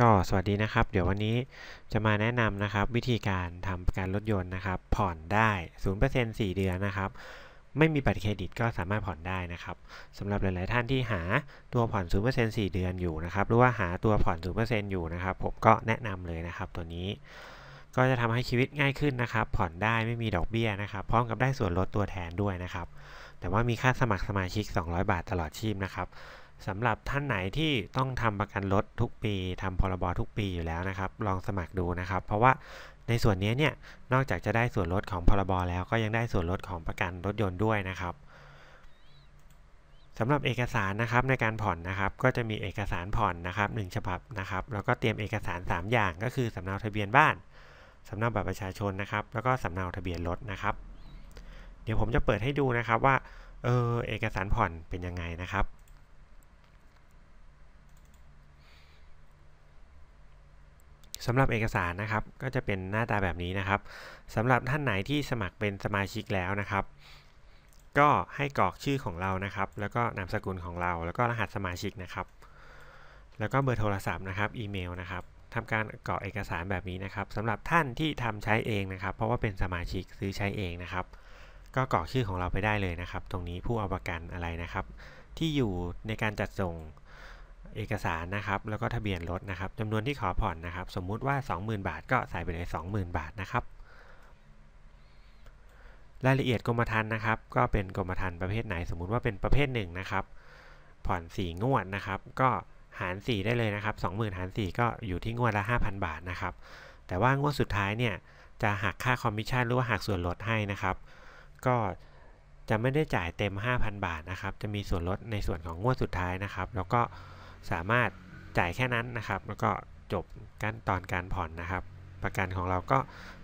ก็สวัสดีนะครับ เดี๋ยววันนี้จะมาแนะนำนะครับวิธีการทำประกันรถยนต์นะครับ ผ่อนได้ศูนเปอร์เซ็นต์สี่เดือนนะครับ ไม่มีบัตรเครดิตก็สามารถผ่อนได้นะครับสำหรับหลาย ๆ ท่านที่หาตัวผ่อนศูนเปอร์เซ็นต์สี่เดือนอยู่นะครับหรือว่าหาตัวผ่อนศูนเปอร์เซ็นต์อยู่นะครับผมก็แนะนำเลยนะครับตัวนี้ ก็จะทำให้ชีวิตง่ายขึ้นนะครับ ผ่อนได้ไม่มีดอกเบี้ยนะครับ พร้อมกับได้ส่วนลดตัวแทนด้วยนะครับ แต่ว่ามีค่าสมัครสมาชิก 200 บาทตลอดชีพนะครับสำหรับท่านไหนที่ต้องทำประกันรถทุกปีทำพรบทุกปีอยู่แล้วนะครับ ลองสมัครดูนะครับ เพราะว่าในส่วนนี้เนี่ยนอกจากจะได้ส่วนลดของพรบแล้วก็ยังได้ส่วนลดของประกันรถยนต์ด้วยนะครับสำหรับเอกสารนะครับในการผ่อนนะครับ ก็จะมีเอกสารผ่อนนะครับงฉบับนะครับแล้วก็เตรียมเอกสาร 3 อย่าง ก็คือสำเนาทะเบียนบ้านสำเนาบัตรประชาชนนะครับ แล้วก็สำเนาทะเบียนรถนะครับ เดี๋ยวผมจะเปิดให้ดูนะครับว่า เออเอกสารผ่อนเป็นยังไงนะครับสำหรับเอกสารนะครับก็จะเป็นหน้าตาแบบนี้นะครับสำหรับท่านไหนที่สมัครเป็นสมาชิกแล้วนะครับ ก็ให้กรอกชื่อของเรานะครับ แล้วก็นามสกุลของเรา แล้วก็รหัสสมาชิกนะครับ แล้วก็เบอร์โทรศัพท์นะครับ อีเมลนะครับทำการกรอกเอกสารแบบนี้นะครับสำหรับท่านที่ทำใช้เองนะครับ เพราะว่าเป็นสมาชิกซื้อใช้เองนะครับ ก็กรอกชื่อของเราไปได้เลยนะครับ ตรงนี้ผู้เอาประกันอะไรนะครับ ที่อยู่ในการจัดส่งเอกสารนะครับแล้วก็ทะเบียนรถนะครับจำนวนที่ขอผ่อนนะครับ สมมุติว่า 20,000 บาท ก็ใส่ไปเลย20,000 บาทนะครับ รายละเอียดกรมธรรม์นะครับ ก็เป็นกรมธรรม์ประเภทไหน สมมุติว่าเป็นประเภทหนึ่งนะครับผ่อน 4 งวดนะครับ ก็หาร 4 ได้เลยนะครับ20,000หาร4ก็อยู่ที่งวดละ5,000 บาทนะครับแต่ว่างวดสุดท้ายเนี่ยจะหักค่าคอมมิชชั่นหรือว่าหักส่วนลดให้นะครับ ก็จะไม่ได้จ่ายเต็ม 5,000 บาทนะครับ จะมีส่วนลดในส่วนของงวดสุดท้ายนะครับ แล้วก็สามารถจ่ายแค่นั้นนะครับแล้วก็จบขั้นตอนการผ่อนนะครับ ประกันของเราก็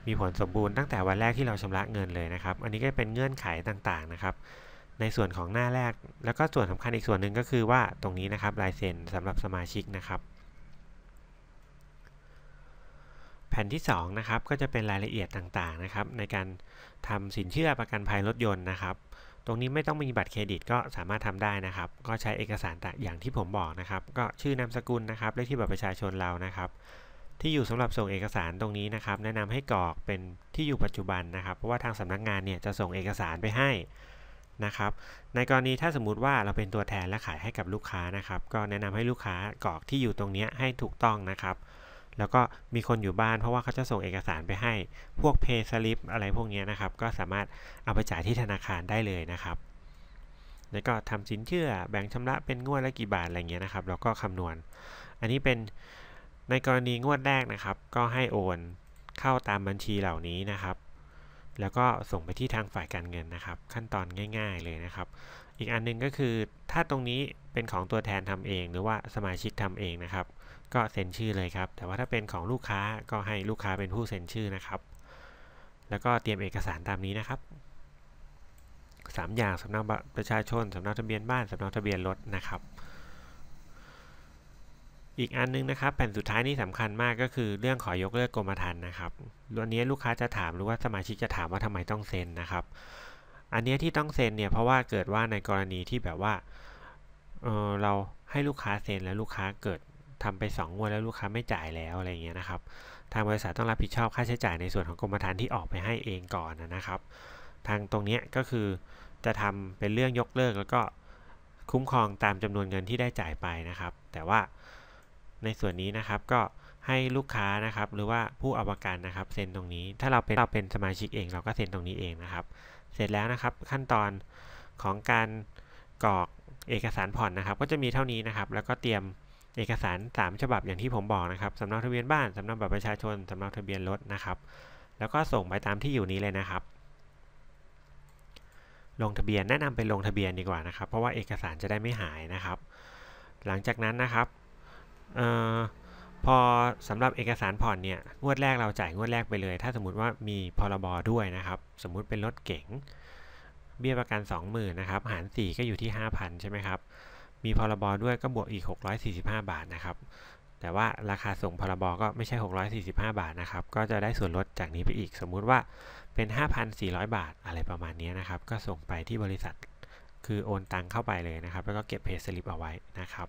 มีผลสมบูรณ์ตั้งแต่วันแรกที่เราชำระเงินเลยนะครับ อันนี้ก็เป็นเงื่อนไขต่างๆนะครับ ในส่วนของหน้าแรก แล้วก็ส่วนสำคัญอีกส่วนหนึ่งก็คือว่าตรงนี้นะครับลายเซ็นสำหรับสมาชิกนะครับ แผ่นที่2นะครับก็จะเป็นรายละเอียดต่างๆนะครับในการทำสินเชื่อประกันภัยรถยนต์นะครับตรงนี้ไม่ต้องมีบัตรเครดิตก็สามารถทำได้นะครับ ก็ใช้เอกสารอย่างที่ผมบอกนะครับ ก็ชื่อนามสกุลนะครับเลขที่บัตรประชาชนเรานะครับ ที่อยู่สำหรับส่งเอกสารตรงนี้นะครับ แนะนำให้กรอกเป็นที่อยู่ปัจจุบันนะครับ เพราะว่าทางสำนักงานเนี่ยจะส่งเอกสารไปให้นะครับ ในกรณีถ้าสมมุติว่าเราเป็นตัวแทนและขายให้กับลูกค้านะครับ ก็แนะนำให้ลูกค้ากรอกที่อยู่ตรงนี้ให้ถูกต้องนะครับแล้วก็มีคนอยู่บ้าน เพราะว่าเขาจะส่งเอกสารไปให้พวกเพย์สลิปอะไรพวกนี้นะครับ ก็สามารถเอาไปจ่ายที่ธนาคารได้เลยนะครับ แล้วก็ทำสินเชื่อแบ่งชำระเป็นงวดละกี่บาทอะไรเงี้ยนะครับ แล้วก็คำนวณ อันนี้เป็นในกรณีงวดแรกนะครับ ก็ให้โอนเข้าตามบัญชีเหล่านี้นะครับ แล้วก็ส่งไปที่ทางฝ่ายการเงินนะครับ ขั้นตอนง่าย ๆ เลยนะครับ อีกอันนึงก็คือถ้าตรงนี้เป็นของตัวแทนทำเองหรือว่าสมาชิกทำเองนะครับก็เซ็นชื่อเลยครับ แต่ว่าถ้าเป็นของลูกค้าก็ให้ลูกค้าเป็นผู้เซ็นชื่อนะครับ แล้วก็เตรียมเอกสารตามนี้นะครับ 3 อย่างสำเนาบประชาชน สำเนาทะเบียนบ้าน สำเนาทะเบียนรถนะครับ อีกอันนึงนะครับแผ่นสุดท้ายนี่สำคัญมากก็คือเรื่องขอยกเลิกกรมธรรม์นะครับวันนี้ลูกค้าจะถามหรือว่าสมาชิกจะถามว่าทำไมต้องเซ็นนะครับ อันนี้ที่ต้องเซ็นเนี่ยเพราะว่าเกิดว่าในกรณีที่แบบว่าเเราให้ลูกค้าเซ็นแล้วลูกค้าเกิดทำไป2งวดแล้วลูกค้าไม่จ่ายแล้วอะไรเงี้ยนะครับทางบริษัทต้องรับผิดชอบค่าใช้จ่ายในส่วนของกรมธรรม์ที่ออกไปให้เองก่อนนะครับ ทางตรงนี้ก็คือจะทำเป็นเรื่องยกเลิก แล้วก็คุ้มครองตามจำนวนเงินที่ได้จ่ายไปนะครับ แต่ว่าในส่วนนี้นะครับก็ให้ลูกค้านะครับหรือว่าผู้เอาประกันนะครับเซ็นตรงนี้ถ้าเราเป็นเราเป็นสมาชิกเอง เราก็เซ็นตรงนี้เองนะครับ เสร็จแล้วนะครับขั้นตอนของการกรอกเอกสารผ่อนนะครับ ก็จะมีเท่านี้นะครับแล้วก็เตรียมเอกสาร 3 ฉบับอย่างที่ผมบอกนะครับสำเนาทะเบียนบ้านสำเนาบัตรประชาชน สำเนาทะเบียนรถนะครับ แล้วก็ส่งไปตามที่อยู่นี้เลยนะครับ ลงทะเบียนแนะนำไปลงทะเบียนดีกว่านะครับ เพราะว่าเอกสารจะได้ไม่หายนะครับ หลังจากนั้นนะครับออพอสำหรับเอกสารผ่อนเนี่ยงวดแรกเราจ่ายงวดแรกไปเลย ถ้าสมมติว่ามีพรบด้วยนะครับ สมมุติเป็นรถเก๋งเบี้ยประกัน20,000นะครับหาร 4 ก็อยู่ที่5,000ใช่ไหมครับมีพรบด้วยก็บวกอีก 645 บาทนะครับ แต่ว่าราคาส่งพรบก็ไม่ใช่ 645 บาทนะครับ ก็จะได้ส่วนลดจากนี้ไปอีก สมมุติว่าเป็น 5,400 บาทอะไรประมาณนี้นะครับ ก็ส่งไปที่บริษัทคือโอนตังเข้าไปเลยนะครับ แล้วก็เก็บเพสสลิปเอาไว้นะครับ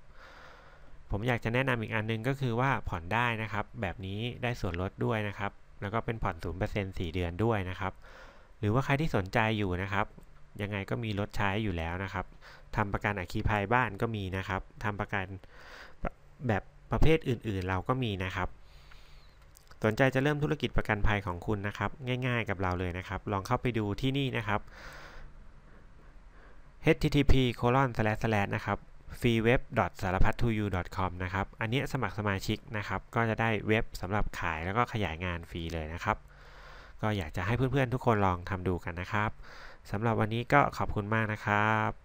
ผมอยากจะแนะนำอีกอันนึงก็คือว่าผ่อนได้นะครับ แบบนี้ได้ส่วนลดด้วยนะครับ แล้วก็เป็นผ่อน0% 4เดือนด้วยนะครับ หรือว่าใครที่สนใจอยู่นะครับยังไงก็มีรถใช้อยู่แล้วนะครับทำประกันอัคคีภัยบ้านก็มีนะครับทำประกันแบบประเภทอื่นๆเราก็มีนะครับ สนใจจะเริ่มธุรกิจประกันภัยของคุณนะครับ ง่ายๆกับเราเลยนะครับ ลองเข้าไปดูที่นี่นะครับ http colon slash นะครับ freeweb s a r a p a to you com นะครับ อันนี้สมัครสมาชิกนะครับ ก็จะได้เว็บสำหรับขายแล้วก็ขยายงานฟรีเลยนะครับก็อยากจะให้เพื่อนๆทุกคนลองทำดูกันนะครับสำหรับวันนี้ก็ขอบคุณมากนะครับ